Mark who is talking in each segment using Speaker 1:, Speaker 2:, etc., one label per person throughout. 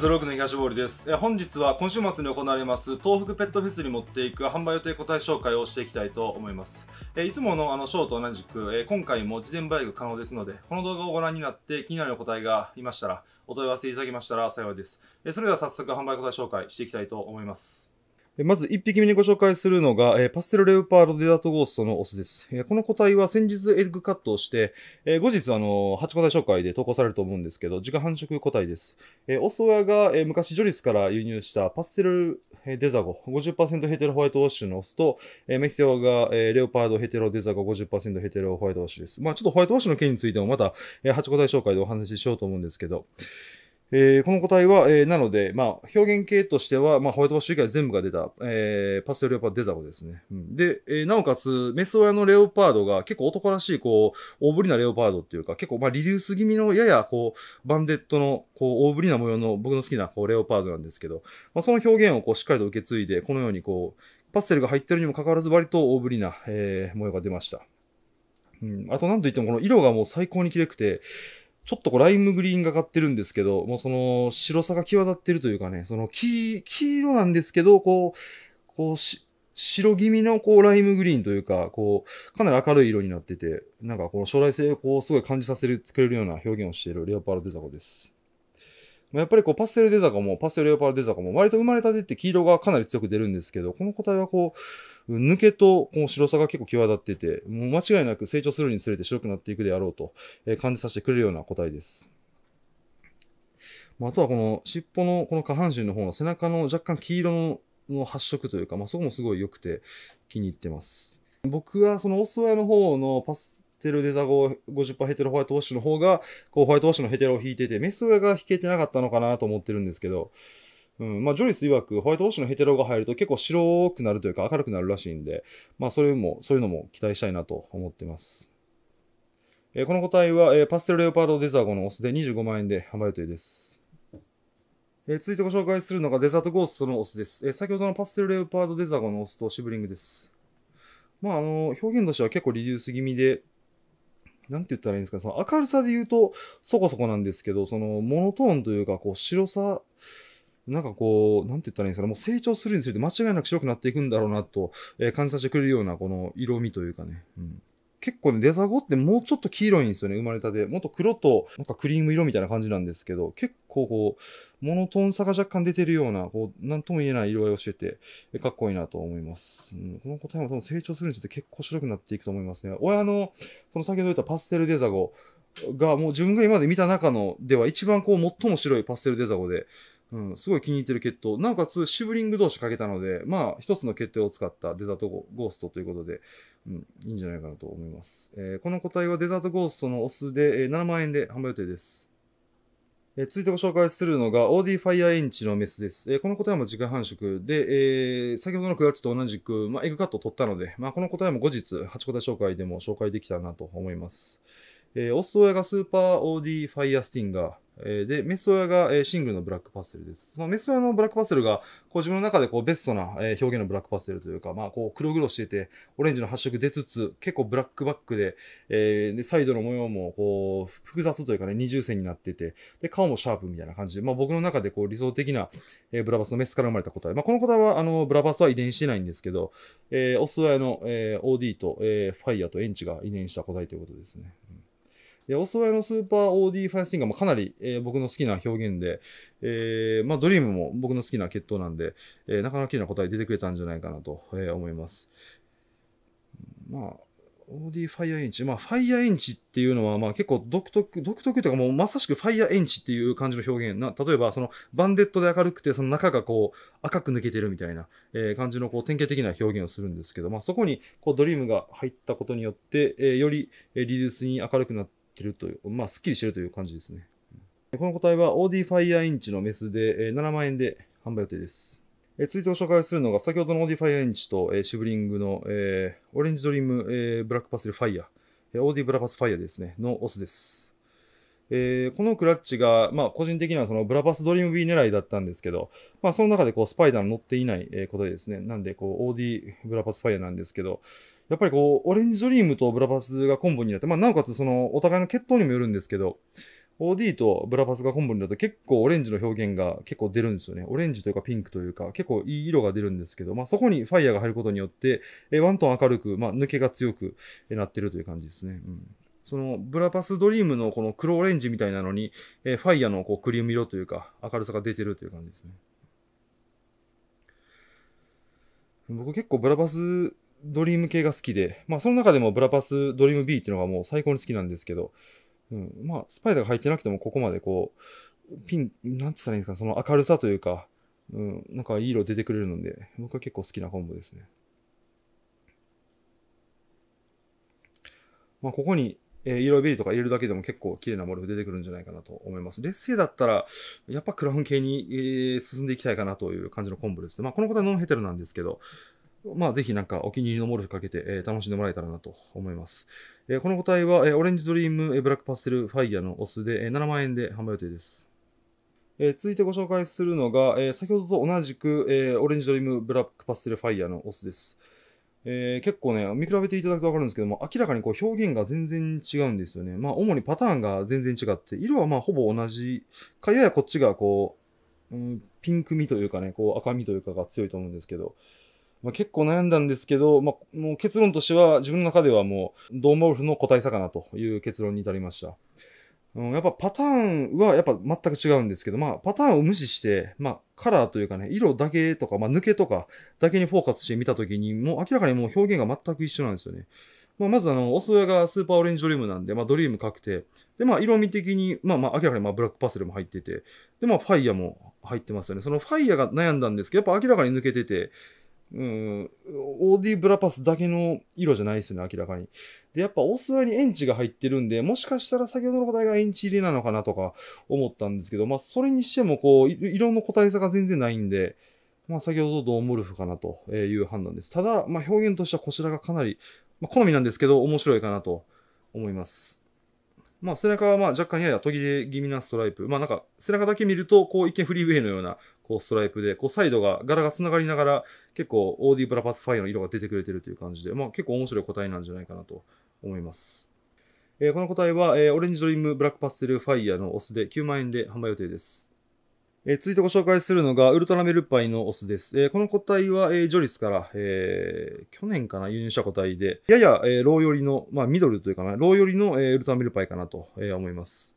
Speaker 1: ゼロの東堀です。え本日は今週末に行われます東北ペットフェスに持っていく販売予定個体紹介をしていきたいと思います。えいつものあのショーと同じく、え今回も事前売却可能ですので、この動画をご覧になって気になる個体がいましたら、お問い合わせいただけましたら幸いです。えそれでは早速販売個体紹介していきたいと思います。まず1匹目にご紹介するのが、パステルレオパードデザートゴーストのオスです。この個体は先日エッグカットをして、後日あの、8個体紹介で投稿されると思うんですけど、自家繁殖個体です。オス親が、昔ジョリスから輸入したパステルデザゴ50%ヘテロホワイトウォッシュのオスと、メキセオが、レオパードヘテロデザゴ50%ヘテロホワイトウォッシュです。まあちょっとホワイトウォッシュの件についてもまた、8個体紹介でお話ししようと思うんですけど、えー、この個体は、えー、なので、まあ、表現系としては、まあ、ホワイトボッシュ以外全部が出た、えー、パステルレオパードデザゴですね。うん、で、えー、なおかつ、メス親のレオパードが結構男らしい、こう、大ぶりなレオパードっていうか、結構、まあ、リデュース気味の、やや、こう、バンデットの、こう、大ぶりな模様の、僕の好きな、こう、レオパードなんですけど、まあ、その表現を、こう、しっかりと受け継いで、このように、こう、パステルが入ってるにもかかわらず、割と大ぶりな、えー、模様が出ました。うん、あと、なんといっても、この色がもう最高に綺麗くて、ちょっとこうライムグリーンがかってるんですけど、もうその白さが際立ってるというかね、その黄、黄色なんですけど、こう、こうし、白気味のこうライムグリーンというか、こう、かなり明るい色になってて、なんかこの将来性をこうすごい感じさせる、くれるような表現をしているレオパルデザコです。まやっぱりこうパステルデザコも、パステルレオパルデザコも、割と生まれたてって黄色がかなり強く出るんですけど、この個体はこう、抜けとこの白さが結構際立ってて、もう間違いなく成長するにつれて白くなっていくであろうと、え感じさせてくれるような個体です。まあ、とはこの尻尾のこの下半身の方の背中の若干黄色の発色というか、まあ、そこもすごい良くて気に入ってます。僕はそのオスワの方のパステルデザゴ50%ヘテロホワイトウォッシュの方が、こうホワイトウォッシュのヘテロを引いてて、メス親が引けてなかったのかなと思ってるんですけど、うん、まあ、ジョリス曰く、ホワイトウォッシュのヘテロが入ると結構白くなるというか明るくなるらしいんで、まあ、それも、そういうのも期待したいなと思ってます。えー、この個体は、えー、パステルレオパードデザゴのオスで25万円で販売予定です。えー、続いてご紹介するのがデザートゴーストのオスです。え先ほどのパステルレオパードデザゴのオスとシブリングです。まあ、あの、表現としては結構リデュース気味で、なんて言ったらいいんですか、ね、その明るさで言うとそこそこなんですけど、そのモノトーンというか、こう白さ、なんかこう、なんて言ったらいいんですかね、もう成長するについて間違いなく白くなっていくんだろうなと、えー、感じさせてくれるような、この色味というかね。うん結構ね、デザゴってもうちょっと黄色いんですよね、生まれたて。もっと黒と、なんかクリーム色みたいな感じなんですけど、結構こう、モノトーンさが若干出てるような、こう、なんとも言えない色合いをしてて、かっこいいなと思います。うん、この答えも多分成長するについて結構白くなっていくと思いますね。親の、その先ほど言ったパステルデザゴが、もう自分が今まで見た中のでは一番こう、最も白いパステルデザゴで、うん、すごい気に入ってる決闘。なおかつ、シブリング同士かけたので、まあ、一つの決定を使ったデザートゴーストということで、うん、いいんじゃないかなと思います。えー、この個体はデザートゴーストのオスで、えー、7万円で販売予定です。えー、続いてご紹介するのが、OD ファイアエンチのメスです。えー、この個体も自家繁殖で、えー、先ほどのクラッチと同じく、まあ、エグカットを取ったので、まあ、この個体も後日、8個体紹介でも紹介できたらなと思います。えー、オスヤがスーパー OD ファイアスティンガー。えー、で、メスオヤが、えー、シングルのブラックパステルです。そのメスオヤのブラックパステルが、こう自分の中でこうベストな、えー、表現のブラックパステルというか、まあこう黒々してて、オレンジの発色出つつ、結構ブラックバックで、えー、で、サイドの模様もこう複雑というかね、二重線になってて、で、顔もシャープみたいな感じで、まあ僕の中でこう理想的な、えー、ブラバスのメスから生まれた答え。まあこの答えは、あの、ブラバスは遺伝してないんですけど、えー、オスヤの、えー、OD と、えー、ファイアとエンチが遺伝した答えということですね。えー、おそろいのスーパー OD ファイスティンガーもかなり、えー、僕の好きな表現で、えー、まあ、ドリームも僕の好きな決闘なんで、えー、なかなか綺麗な答え出てくれたんじゃないかなと、えー、思います。まあ、OD ファイアエンチ。まあ、ファイアエンチっていうのは、まあ結構独特、独特というかもうまさしくファイアエンチっていう感じの表現。な、例えばそのバンデットで明るくて、その中がこう赤く抜けてるみたいな、えー、感じのこう典型的な表現をするんですけど、まあそこにこうドリームが入ったことによって、えー、よりリデュースに明るくなって、てるという、まあ、すっきりしてるという感じですね。この個体は OD ファイアインチのメスで、7万円で販売予定です。え続いてご紹介するのが、先ほどの OD ファイアインチと、えシブリングの、えオレンジドリーム、えブラックパスルファイヤー、OD ブラパスファイアですね、のオスです。えー、このクラッチが、まあ、個人的にはそのブラパスドリーム B 狙いだったんですけど、まあ、その中でこうスパイダーの乗っていない、えー、ことですね、なんでこう OD ブラパスファイアなんですけど、やっぱりこう、オレンジドリームとブラパスがコンボになって、まあ、なおかつその、お互いの決闘にもよるんですけど、OD とブラパスがコンボになると結構オレンジの表現が結構出るんですよね。オレンジというかピンクというか結構いい色が出るんですけど、まあ、そこにファイヤーが入ることによって、えワントーン明るく、まあ、抜けが強くなってるという感じですね。うん。そのブラパスドリームのこの黒オレンジみたいなのに、えー、ファイヤーのこうクリーム色というか明るさが出てるという感じですね。僕結構ブラパスドリーム系が好きで、まあ、その中でもブラパスドリーム B っていうのがもう最高に好きなんですけど、うん、まあ、スパイダーが入ってなくてもここまでこう、ピン、なんつったらいいんですか、その明るさというか、うん、なんかいい色出てくれるので、僕は結構好きなコンボですね。まあ、ここに、えー、色ベリーとか入れるだけでも結構綺麗なモルフ出てくるんじゃないかなと思います。劣勢だったら、やっぱクラウン系に、えー、進んでいきたいかなという感じのコンボですまあ、この方はノンヘテロなんですけど、まあ、ぜひなんかお気に入りのモルフかけて、えー、楽しんでもらえたらなと思います。えー、この個体は、えー、オレンジドリーム、えー、ブラックパステル、ファイヤーのオスで、えー、7万円で販売予定です。えー、続いてご紹介するのが、えー、先ほどと同じく、えー、オレンジドリーム、ブラックパステル、ファイヤーのオスです。えー、結構ね、見比べていただくとわかるんですけども、明らかにこう表現が全然違うんですよね。まあ、主にパターンが全然違って、色はまあ、ほぼ同じか、ややこっちがこう、うん、ピンク味というかね、こう赤みというかが強いと思うんですけど、まあ、結構悩んだんですけど、まあ、もう結論としては自分の中ではもうドーモルフの個体差かなという結論に至りました。うん、やっぱパターンはやっぱ全く違うんですけど、まあパターンを無視して、まあカラーというかね、色だけとか、まあ抜けとかだけにフォーカスして見たときに、もう明らかにもう表現が全く一緒なんですよね。まあまずあの、おそやがスーパーオレンジドリームなんで、まあドリーム確定。でまあ色味的に、まあまあ明らかにまあブラックパスルも入ってて、でまあファイヤーも入ってますよね。そのファイヤーが悩んだんですけど、やっぱ明らかに抜けてて、うん、オーディブラパスだけの色じゃないですよね、明らかに。で、やっぱオーストラリアにエンチが入ってるんで、もしかしたら先ほどの答えがエンチ入れなのかなとか思ったんですけど、まあ、それにしてもこう、色の個体差が全然ないんで、まあ、先ほどドーモルフかなという判断です。ただ、まあ、表現としてはこちらがかなり、まあ、好みなんですけど、面白いかなと思います。まあ、背中はまあ若干やや途切れ気味なストライプ。まあなんか、背中だけ見ると、こう一見フリーウェイのようなこうストライプで、こうサイドが、柄が繋がりながら、結構 OD プラパスファイアの色が出てくれてるという感じで、まあ結構面白い答えなんじゃないかなと思います。えー、この個体は、えー、オレンジドリームブラックパステルファイヤーのオスで9万円で販売予定です。えー、続いてご紹介するのが、ウルトラメルパイのオスです。えー、この個体は、えー、ジョリスから、え去年かな、輸入した個体で、やや、えロー寄りの、まあ、ミドルというかな、ロー寄りの、えウルトラメルパイかなと、え思います。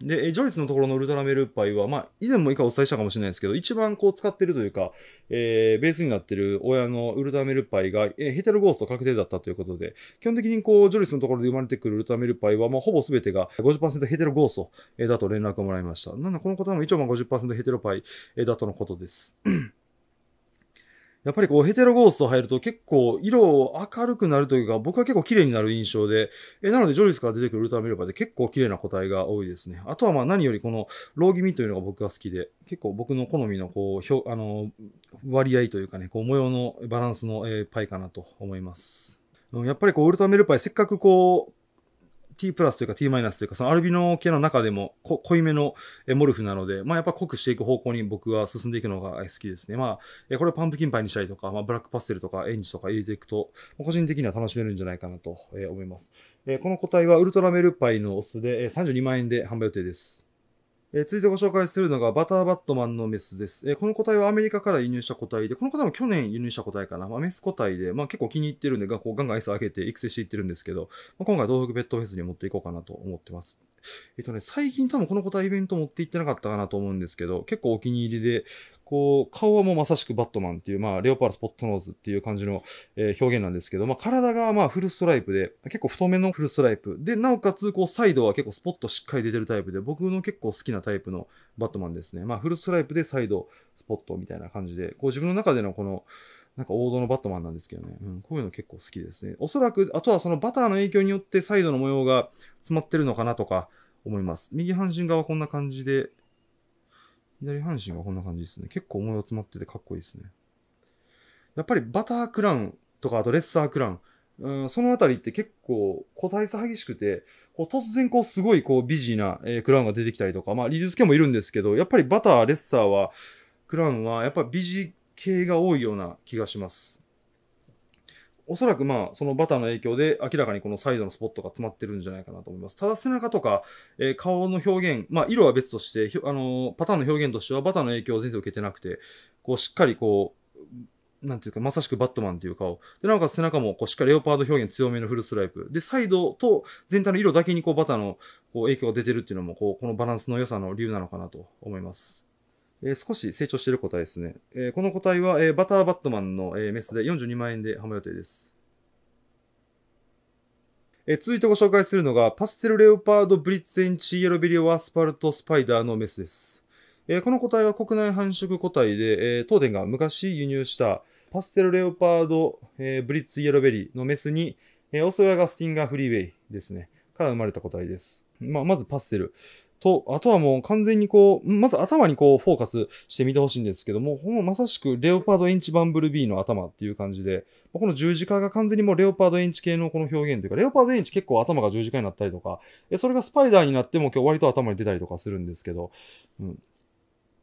Speaker 1: で、ジョリスのところのウルトラメルパイは、まあ、以前も以下お伝えしたかもしれないですけど、一番こう使ってるというか、えー、ベースになってる親のウルトラメルパイが、えー、ヘテロゴースト確定だったということで、基本的にこう、ジョリスのところで生まれてくるウルトラメルパイは、まあ、ほぼ全てが50%ヘテロゴースト、えだと連絡をもらいました。なんだ、この方も一応まあ50%ヘテロパイ、えだとのことです。やっぱりこうヘテロゴースト入ると結構色を明るくなるというか、僕は結構綺麗になる印象で、えなのでジョリスから出てくるウルトラミルバで結構綺麗な個体が多いですね。あとはまあ何よりこのロー気味というのが僕が好きで、結構僕の好みのこう、ひょあの、割合というかね、こう模様のバランスの、えー、パイかなと思います。やっぱりこうウルトラメルパイせっかくこう T プラスというか T マイナスというか、そのアルビノ系の中でも濃いめのモルフなので、まあやっぱ濃くしていく方向に僕は進んでいくのが好きですね。まあ、これパンプキンパイにしたりとか、まあブラックパステルとかエンジとか入れていくと、個人的には楽しめるんじゃないかなと思います。この個体はウルトラメルパイのオスで32万円で販売予定です。えー、続いてご紹介するのが、バターバットマンのメスです。えー、この個体はアメリカから輸入した個体で、この方も去年輸入した個体かな。まあ、メス個体で、まあ、結構気に入ってるんで、学校ガンガン餌あげて育成していってるんですけど、まあ、今回東北ペットフェスに持っていこうかなと思ってます。えっ、ー、とね、最近多分この個体イベント持って行ってなかったかなと思うんですけど、結構お気に入りで、こう、顔はもうまさしくバットマンっていう、まあ、レオパラルスポットノーズっていう感じの、えー、表現なんですけど、まあ、体がまあ、フルストライプで、結構太めのフルストライプ。で、なおかつ、こう、サイドは結構スポットしっかり出てるタイプで、僕の結構好きなタイプのバットマンですね。まあ、フルストライプでサイド、スポットみたいな感じで、こう、自分の中でのこの、なんか王道のバットマンなんですけどね。うん、こういうの結構好きですね。おそらく、あとはそのバターの影響によってサイドの模様が詰まってるのかなとか思います。右半身側こんな感じで、左半身はこんな感じですね。結構思い詰まっててかっこいいですね。やっぱりバタークラウンとか、あとレッサークラウン、うん、そのあたりって結構個体差激しくて、こう突然こうすごいこう美人な、えー、クラウンが出てきたりとか、まあ理術系もいるんですけど、やっぱりバター、レッサーは、クラウンはやっぱ美人系が多いような気がします。おそらくまあ、そのバターの影響で明らかにこのサイドのスポットが詰まってるんじゃないかなと思います。ただ背中とか、えー、顔の表現、まあ色は別として、あのー、パターンの表現としてはバターの影響を全然受けてなくて、こうしっかりこう、なんていうか、まさしくバットマンっていう顔。で、なおかつ背中も、こう、しっかりレオパード表現強めのフルストライプ。で、サイドと全体の色だけに、こう、バターの、こう、影響が出てるっていうのも、こう、このバランスの良さの理由なのかなと思います。えー、少し成長している個体ですね。えー、この個体は、えー、バターバットマンの、えメスで42万円で販売予定です。え続いてご紹介するのが、パステルレオパードブリッツエンチイエロビリオアスパルトスパイダーのメスです。えこの個体は国内繁殖個体で、え当店が昔輸入したパステルレオパード、えブリッツイエロベリーのメスに、えオス親ガスティンガーフリーウェイですね、から生まれた個体です。まあ、まずパステル。と、あとはもう完全にこう、まず頭にこうフォーカスしてみてほしいんですけども、ほんまさしくレオパードエンチバンブルビーの頭っていう感じで、この十字架が完全にもうレオパードエンチ系のこの表現というか、レオパードエンチ結構頭が十字架になったりとか、それがスパイダーになっても今日割と頭に出たりとかするんですけど、うん。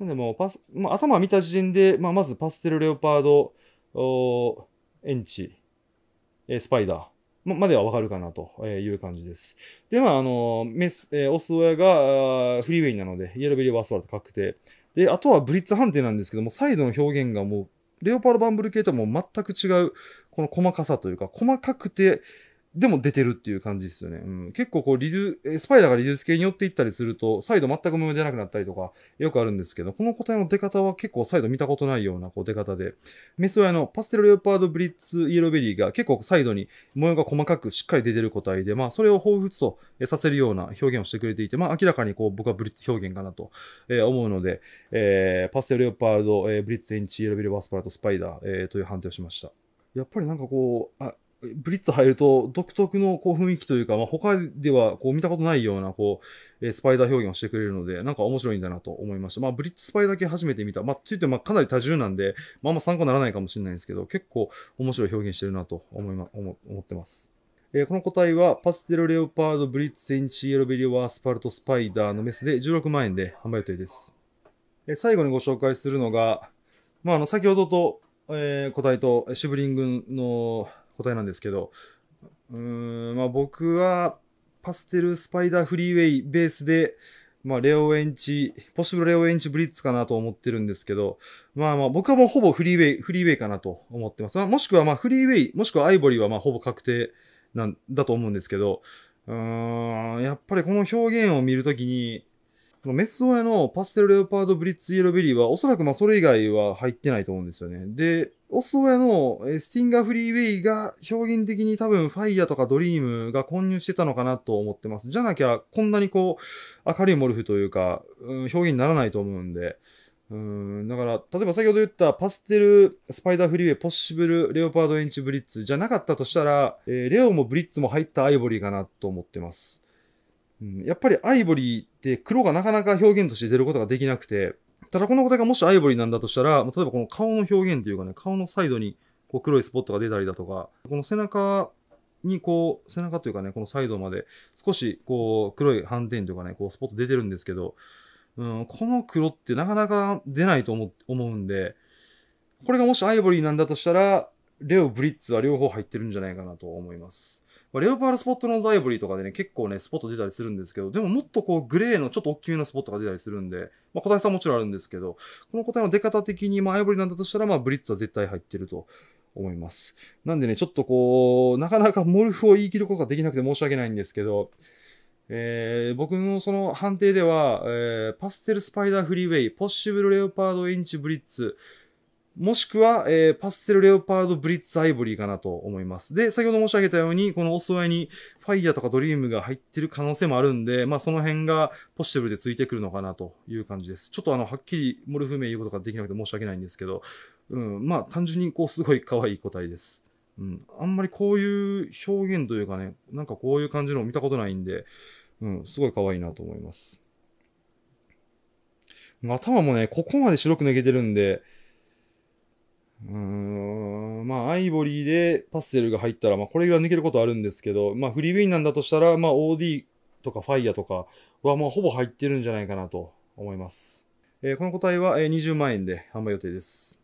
Speaker 1: なんでもパス、まあ、頭見た時点で、まあ、まずパステルレオパード、おエンチ、えスパイダー、ま、まではわかるかなという感じです。で、まあ、あの、メス、えー、オス親が、フリーウェイなので、イエローベリーバースワラード確定。で、あとはブリッツ判定なんですけども、サイドの表現がもう、レオパルバンブル系とも全く違う、この細かさというか、細かくて、でも出てるっていう感じですよね。うん、結構こう、リデュスパイダーがリデュース系に寄っていったりすると、サイド全く無無出なくなったりとか、よくあるんですけど、この個体の出方は結構サイド見たことないようなこう出方で、メス親のパステルレオパードブリッツイエローベリーが結構サイドに模様が細かくしっかり出てる個体で、まあ、それを彷彿とさせるような表現をしてくれていて、まあ、明らかにこう、僕はブリッツ表現かなと、え思うので、えー、パステルレオパード、えー、ブリッツエンチイエローベリーバスパラとスパイダー、えー、という判定をしました。やっぱりなんかこう、あ、ブリッツ入ると独特のこう雰囲気というか、まあ、他ではこう見たことないようなこう、えー、スパイダー表現をしてくれるので、なんか面白いんだなと思いました。まあ、ブリッツスパイだけ初めて見た。まあ、ついてまあかなり多重なんで、まあ、あんま参考にならないかもしれないんですけど、結構面白い表現してるなと思いま、思ってます。えー、この個体はパステルレオパードブリッツセンチイエロベリオアスパルトスパイダーのメスで16万円で販売予定です。えー、最後にご紹介するのが、まあ、あの、先ほどと、えー、個体とシブリングの答えなんですけど、うん、まあ僕は、パステルスパイダーフリーウェイベースで、まあ、レオエンチ、ポッシブルレオエンチブリッツかなと思ってるんですけど、まあまあ、僕はもうほぼフリーウェイ、フリーウェイかなと思ってます。まあ、もしくはまあ、フリーウェイ、もしくはアイボリーはまあ、ほぼ確定なんだと思うんですけど、うーん、やっぱりこの表現を見るときに、メス親のパステルレオパードブリッツイエロベリーはおそらくまあそれ以外は入ってないと思うんですよね。で、オスウェのスティンガーフリーウェイが表現的に多分ファイヤーとかドリームが混入してたのかなと思ってます。じゃなきゃこんなにこう明るいモルフというか、うん、表現にならないと思うんで。うんだから、例えば先ほど言ったパステル、スパイダーフリーウェイ、ポッシブル、レオパードエンチブリッツじゃなかったとしたら、えー、レオもブリッツも入ったアイボリーかなと思ってます。うん、やっぱりアイボリーって黒がなかなか表現として出ることができなくて、ただこの個体がもしアイボリーなんだとしたら、例えばこの顔の表現というかね、顔のサイドにこう黒いスポットが出たりだとか、この背中にこう、背中というかね、このサイドまで少しこう黒い斑点というかね、こうスポット出てるんですけど、うん、この黒ってなかなか出ないと思思うんで、これがもしアイボリーなんだとしたら、レオ、ブリッツは両方入ってるんじゃないかなと思います。レオパールスポットのザイブリーとかでね、結構ね、スポット出たりするんですけど、でももっとこう、グレーのちょっと大きめのスポットが出たりするんで、まあ、個体差もちろんあるんですけど、この答えの出方的に、まあ、アイブリーなんだとしたら、まあ、ブリッツは絶対入ってると。思います。なんでね、ちょっとこう、なかなかモルフを言い切ることができなくて申し訳ないんですけど、えー、僕のその判定では、えー、パステルスパイダーフリーウェイ、ポッシブルレオパードエンチブリッツ、もしくは、えー、パステルレオパードブリッツアイボリーかなと思います。で、先ほど申し上げたように、このお素合にファイヤーとかドリームが入ってる可能性もあるんで、まあその辺がポジティブでついてくるのかなという感じです。ちょっとあの、はっきりモルフ名言うことができなくて申し訳ないんですけど、うん、まあ単純にこう、すごい可愛い個体です。うん、あんまりこういう表現というかね、なんかこういう感じのを見たことないんで、うん、すごい可愛いなと思います。頭もね、ここまで白く抜けてるんで、うん、まあ、アイボリーでパステルが入ったら、まあ、これぐらい抜けることあるんですけど、まあ、フリーウィンなんだとしたら、まあ、OD とかファイヤとかは、まあ、ほぼ入ってるんじゃないかなと思います。えー、この個体は、えー、20万円で販売予定です。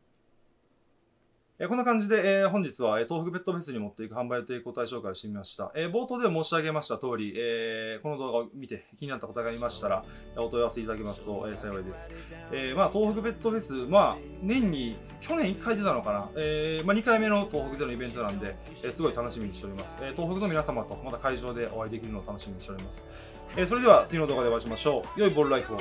Speaker 1: えー、こんな感じで、えー、本日は、えー、東北ペットフェスに持っていく販売ということを紹介してみました。えー、冒頭で申し上げました通り、えー、この動画を見て気になった方がいましたら、お問い合わせいただけますと、えー、幸いです。えー、まあ、東北ペットフェス、まあ、年に、去年1回出たのかな、えー、まあ、2回目の東北でのイベントなんで、えー、すごい楽しみにしております。えー、東北の皆様とまた会場でお会いできるのを楽しみにしております。えー、それでは次の動画でお会いしましょう。良いボールライフを。